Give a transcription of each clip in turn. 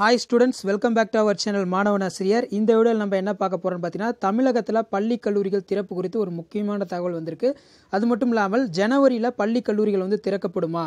hi students welcome back to our channel மாணவன் ஆசிரியர் இந்த வீடியோவில் நம்ம என்ன பார்க்க போகிறோம்னு பார்த்தீங்கன்னா தமிழகத்தில் பள்ளி கல்லூரிகள் திறப்பு குறித்து ஒரு முக்கியமான தகவல் வந்திருக்கு அது மட்டும் இல்லாமல் ஜனவரியில் பள்ளி கல்லூரிகள் வந்து திறக்கப்படுமா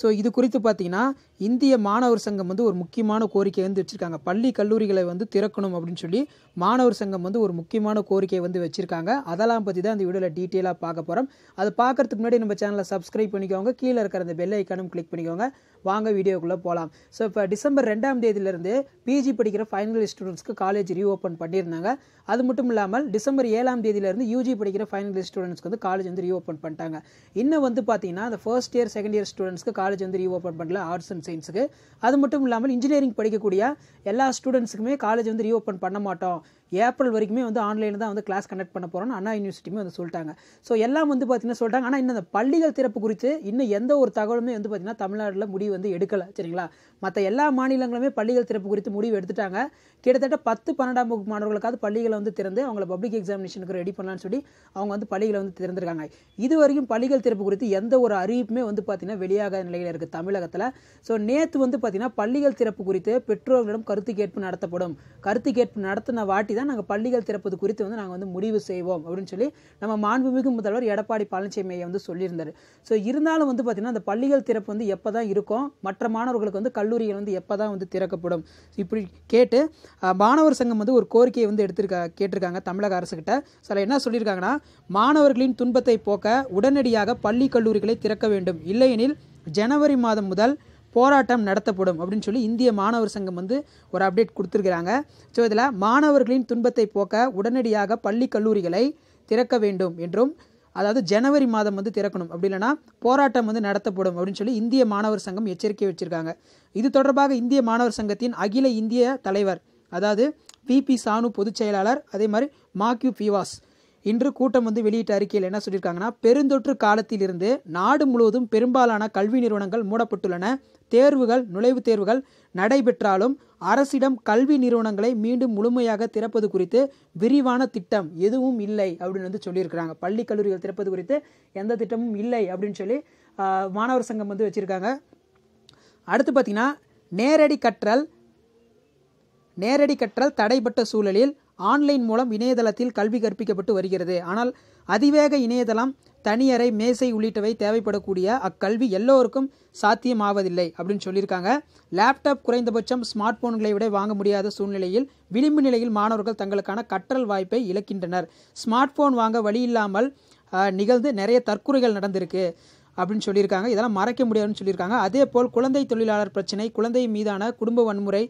ஸோ இது குறித்து பார்த்தீங்கன்னா இந்திய மாணவர் சங்கம் வந்து ஒரு முக்கியமான கோரிக்கை வந்து வச்சுருக்காங்க பள்ளி கல்லூரிகளை வந்து திறக்கணும் அப்படின்னு சொல்லி மாணவர் சங்கம் வந்து ஒரு முக்கியமான கோரிக்கையை வந்து வச்சுருக்காங்க அதெல்லாம் பற்றி தான் இந்த வீடியோவில் டீட்டெயிலாக பார்க்க போகிறோம் அது பார்க்குறதுக்கு முன்னாடி நம்ம சேனலை சப்ஸ்கிரைப் பண்ணிக்கோங்க கீழே இருக்கிற அந்த பெல் ஐக்கானும் கிளிக் பண்ணிக்கோங்க வாங்க வீடியோக்குள்ளே போகலாம் ஸோ இப்போ டிசம்பர் ரெண்டாம் தேதியில் இருந்து பிஜி படிக்கிற ஃபைனல் ஸ்டூடெண்ட்ஸ்க்கு காலேஜ் ரீஓப்பன் பண்ணியிருந்தாங்க அது மட்டும் இல்லாமல் டிசம்பர் ஏழாம் தேதியிலேருந்து யூஜி படிக்கிற ஃபைனல் ஸ்டூடெண்ட்ஸ்க்கு வந்து காலேஜ் வந்து ரீஓப்பன் பண்ணிட்டாங்க இன்னும் வந்து பார்த்தீங்கன்னா அந்த ஃபர்ஸ்ட் இயர் செகண்ட் இயர் ஸ்டூடெண்ட்ஸ்க்கு காலேஜ் வந்து ரீஓப்பன் பண்ணல ஆர்ட்ஸ் அண்ட் சயின்ஸுக்கு அது மட்டும் இல்லாமல் இன்ஜினியரிங் படிக்கக்கூடிய எல்லா ஸ்டூடெண்ட்ஸுக்குமே காலேஜ் வந்து ரீஓப்பன் பண்ண மாட்டோம் ஏப்ரல் வரைக்குமே வந்து ஆன்லைனில் தான் வந்து கிளாஸ் கண்டக்ட் பண்ண போகிறோம்னு அண்ணா யூனிவர்சிட்டியுமே வந்து சொல்லிட்டாங்க ஸோ எல்லாம் வந்து பார்த்திங்கன்னா சொல்லிட்டாங்க ஆனால் இன்னும் அந்த பள்ளிகள் திறப்பு குறித்து இன்னும் எந்த ஒரு தகவலுமே வந்து பார்த்திங்கன்னா தமிழ்நாட்டில் முடிவு வந்து எடுக்கலை சரிங்களா மற்ற எல்லா மாநிலங்களுமே பள்ளிகள் திறப்பு குறித்து முடிவு எடுத்துட்டாங்க கிட்டத்தட்ட பத்து பன்னெண்டாம் வகுப்பு மாணவர்களுக்காவது பள்ளிகளை வந்து திறந்து அவங்கள பப்ளிக் எக்ஸாமினேஷனுக்கு ரெடி பண்ணலான்னு சொல்லி அவங்க வந்து பள்ளிகளை வந்து திறந்திருக்காங்க இதுவரைக்கும் பள்ளிகள் திறப்பு குறித்து எந்த ஒரு அறிவிப்புமே வந்து பார்த்தீங்கன்னா வெளியாக நிலையில் இருக்குது தமிழகத்தில் ஸோ நேற்று வந்து பார்த்தீங்கன்னா பள்ளிகள் திறப்பு குறித்து பெற்றோர்களிடம் கருத்து கேட்பு நடத்தப்படும் கருத்து கேட்பு நடத்தின வாட்டி தான் நாங்கள் பள்ளிகள் திறப்பது குறித்து வந்து நாங்கள் வந்து முடிவு செய்வோம் அப்படின்னு சொல்லி நம்ம மாண்புமிகு முதல்வர் எடப்பாடி பழனிசாமி ஐயா வந்து சொல்லியிருந்தார் ஸோ இருந்தாலும் வந்து பார்த்தீங்கன்னா அந்த பள்ளிகள் திறப்பு வந்து எப்போ தான் இருக்கும் மற்ற மாணவர்களுக்கு வந்து கல்லூரிகள் வந்து எப்போ தான் வந்து திறக்கப்படும் செயல்படும் இப்படி கேட்டு மாணவர் சங்கம் வந்து ஒரு கோரிக்கையை வந்து எடுத்துருக்கா கேட்டிருக்காங்க தமிழக அரசுக்கிட்ட சில என்ன சொல்லியிருக்காங்கன்னா மாணவர்களின் துன்பத்தை போக்க உடனடியாக பள்ளி கல்லூரிகளை திறக்க வேண்டும் இல்லையெனில் ஜனவரி மாதம் முதல் போராட்டம் நடத்தப்படும் அப்படின்னு சொல்லி இந்திய மாணவர் சங்கம் வந்து ஒரு அப்டேட் கொடுத்துருக்குறாங்க ஸோ இதில் மாணவர்களின் துன்பத்தை போக்க உடனடியாக பள்ளி கல்லூரிகளை திறக்க வேண்டும் என்றும் அதாவது ஜனவரி மாதம் வந்து திறக்கணும் அப்படி இல்லைனா போராட்டம் வந்து நடத்தப்படும் அப்படின்னு சொல்லி இந்திய மாணவர் சங்கம் எச்சரிக்கை வச்சுருக்காங்க இது தொடர்பாக இந்திய மாணவர் சங்கத்தின் அகில இந்திய தலைவர் அதாவது பிபி சானு பொதுச் செயலாளர் அதே மாதிரி மாக்யூ பிவாஸ் இன்று கூட்டம் வந்து வெளியிட்ட அறிக்கையில் என்ன சொல்லியிருக்காங்கன்னா பெருந்தொற்று காலத்திலிருந்து நாடு முழுவதும் பெரும்பாலான கல்வி நிறுவனங்கள் மூடப்பட்டுள்ளன தேர்வுகள் நுழைவுத் தேர்வுகள் நடைபெற்றாலும் அரசிடம் கல்வி நிறுவனங்களை மீண்டும் முழுமையாக திறப்பது குறித்து விரிவான திட்டம் எதுவும் இல்லை அப்படின்னு வந்து சொல்லியிருக்கிறாங்க பள்ளி கல்லூரிகள் திறப்பது குறித்து எந்த திட்டமும் இல்லை அப்படின்னு சொல்லி மாணவர் சங்கம் வந்து வச்சுருக்காங்க அடுத்து பார்த்திங்கன்னா நேரடி கற்றல் நேரடி கற்றல் தடைப்பட்ட சூழலில் ஆன்லைன் மூலம் இணையதளத்தில் கல்வி கற்பிக்கப்பட்டு வருகிறது ஆனால் அதிவேக இணையதளம் தனியறை மேசை உள்ளிட்டவை தேவைப்படக்கூடிய அக்கல்வி எல்லோருக்கும் சாத்தியமாவதில்லை அப்படின்னு சொல்லியிருக்காங்க லேப்டாப் குறைந்தபட்சம் ஸ்மார்ட் போன்களை விட வாங்க முடியாத சூழ்நிலையில் விளிம்பு நிலையில் மாணவர்கள் தங்களுக்கான கற்றல் வாய்ப்பை இழக்கின்றனர் ஸ்மார்ட் போன் வாங்க வழி இல்லாமல் நிகழ்ந்து நிறைய தற்கொலைகள் நடந்திருக்கு அப்படின்னு சொல்லியிருக்காங்க இதெல்லாம் மறைக்க முடியாதுன்னு சொல்லியிருக்காங்க அதே போல் குழந்தை தொழிலாளர் பிரச்சனை குழந்தை மீதான குடும்ப வன்முறை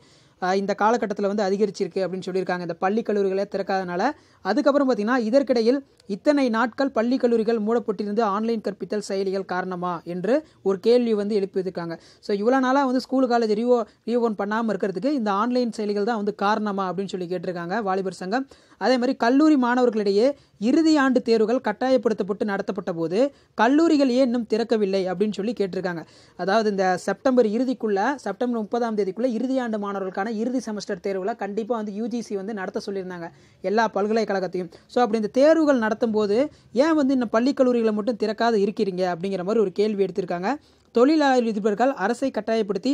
இந்த காலகட்டத்தில் வந்து அதிகரிச்சிருக்கு அப்படின்னு சொல்லியிருக்காங்க இந்த பள்ளி கல்லூரிகளை திறக்காதனால அதுக்கப்புறம் பார்த்தீங்கன்னா இதற்கிடையில் இத்தனை நாட்கள் பள்ளி கல்லூரிகள் மூடப்பட்டிருந்து ஆன்லைன் கற்பித்தல் செயலிகள் காரணமா என்று ஒரு கேள்வி வந்து எழுப்பியிருக்காங்க ஸோ இவ்வளோ நாளாக வந்து ஸ்கூல் காலேஜ் ரீஓ ரீஓன் பண்ணாமல் இருக்கிறதுக்கு இந்த ஆன்லைன் செயலிகள் தான் வந்து காரணமா அப்படின்னு சொல்லி கேட்டிருக்காங்க வாலிபர் சங்கம் அதே மாதிரி கல்லூரி மாணவர்களிடையே இறுதி ஆண்டு தேர்வுகள் கட்டாயப்படுத்தப்பட்டு நடத்தப்பட்ட போது கல்லூரிகள் ஏன் இன்னும் திறக்கவில்லை அப்படின்னு சொல்லி கேட்டிருக்காங்க அதாவது இந்த செப்டம்பர் இறுதிக்குள்ளே செப்டம்பர் முப்பதாம் தேதிக்குள்ள இறுதி ஆண்டு மாணவர்களுக்கான தேர்வுக்கான இறுதி செமஸ்டர் தேர்வில் கண்டிப்பாக வந்து யூஜிசி வந்து நடத்த சொல்லியிருந்தாங்க எல்லா பல்கலைக்கழகத்தையும் ஸோ அப்படி இந்த தேர்வுகள் நடத்தும் போது ஏன் வந்து இந்த பள்ளி கல்லூரிகளை மட்டும் திறக்காது இருக்கிறீங்க அப்படிங்கிற மாதிரி ஒரு கேள்வி எடுத்திருக்காங்க தொழிலாளர்கள் அரசை கட்டாயப்படுத்தி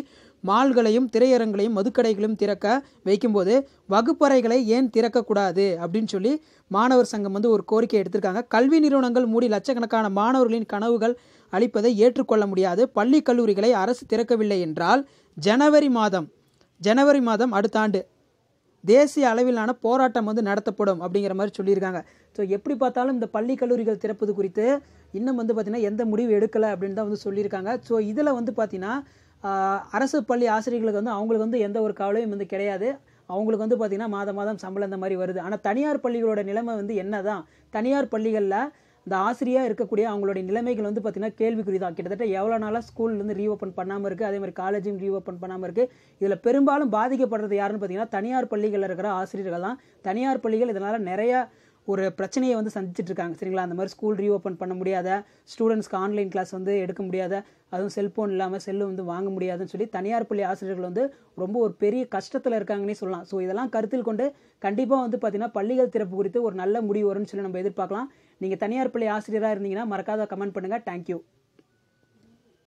மால்களையும் திரையரங்களையும் மதுக்கடைகளையும் திறக்க வைக்கும்போது வகுப்பறைகளை ஏன் திறக்கக்கூடாது அப்படின்னு சொல்லி மாணவர் சங்கம் வந்து ஒரு கோரிக்கை எடுத்திருக்காங்க கல்வி நிறுவனங்கள் மூடி லட்சக்கணக்கான மாணவர்களின் கனவுகள் அளிப்பதை ஏற்றுக்கொள்ள முடியாது பள்ளி கல்லூரிகளை அரசு திறக்கவில்லை என்றால் ஜனவரி மாதம் ஜனவரி மாதம் அடுத்த ஆண்டு தேசிய அளவிலான போராட்டம் வந்து நடத்தப்படும் அப்படிங்கிற மாதிரி சொல்லியிருக்காங்க ஸோ எப்படி பார்த்தாலும் இந்த பள்ளி கல்லூரிகள் திறப்பது குறித்து இன்னும் வந்து பார்த்திங்கன்னா எந்த முடிவு எடுக்கலை அப்படின்னு தான் வந்து சொல்லியிருக்காங்க ஸோ இதில் வந்து பார்த்திங்கன்னா அரசு பள்ளி ஆசிரியர்களுக்கு வந்து அவங்களுக்கு வந்து எந்த ஒரு கவலையும் வந்து கிடையாது அவங்களுக்கு வந்து பார்த்திங்கன்னா மாதம் மாதம் சம்பளம் இந்த மாதிரி வருது ஆனால் தனியார் பள்ளிகளோட நிலைமை வந்து என்ன தான் தனியார் பள்ளிகளில் இந்த ஆசிரியாக இருக்கக்கூடிய அவங்களுடைய நிலைமைகள் வந்து பார்த்திங்கன்னா கேள்விக்குறி தான் கிட்டத்தட்ட எவ்வளோ நாளாக ஸ்கூல்லேருந்து ஓப்பன் பண்ணாமல் இருக்குது அதே மாதிரி காலேஜும் ஓப்பன் பண்ணாமல் இருக்குது இதில் பெரும்பாலும் பாதிக்கப்படுறது யாருன்னு பார்த்தீங்கன்னா தனியார் பள்ளிகளில் இருக்கிற ஆசிரியர்கள் தான் தனியார் பள்ளிகள் இதனால் நிறையா ஒரு பிரச்சனையை வந்து இருக்காங்க சரிங்களா அந்த மாதிரி ஸ்கூல் ரீஓப்பன் பண்ண முடியாத ஸ்டூடெண்ட்ஸ்க்கு ஆன்லைன் கிளாஸ் வந்து எடுக்க முடியாத அதுவும் செல்ஃபோன் இல்லாமல் செல்லு வந்து வாங்க முடியாதுன்னு சொல்லி தனியார் பள்ளி ஆசிரியர்கள் வந்து ரொம்ப ஒரு பெரிய கஷ்டத்தில் இருக்காங்கன்னே சொல்லலாம் ஸோ இதெல்லாம் கருத்தில் கொண்டு கண்டிப்பாக வந்து பார்த்திங்கன்னா பள்ளிகள் திறப்பு குறித்து ஒரு நல்ல முடிவு வரும்னு சொல்லி நம்ம எதிர்பார்க்கலாம் நீங்கள் தனியார் பள்ளி ஆசிரியராக இருந்தீங்கன்னா மறக்காத கமெண்ட் பண்ணுங்கள் தேங்க்யூ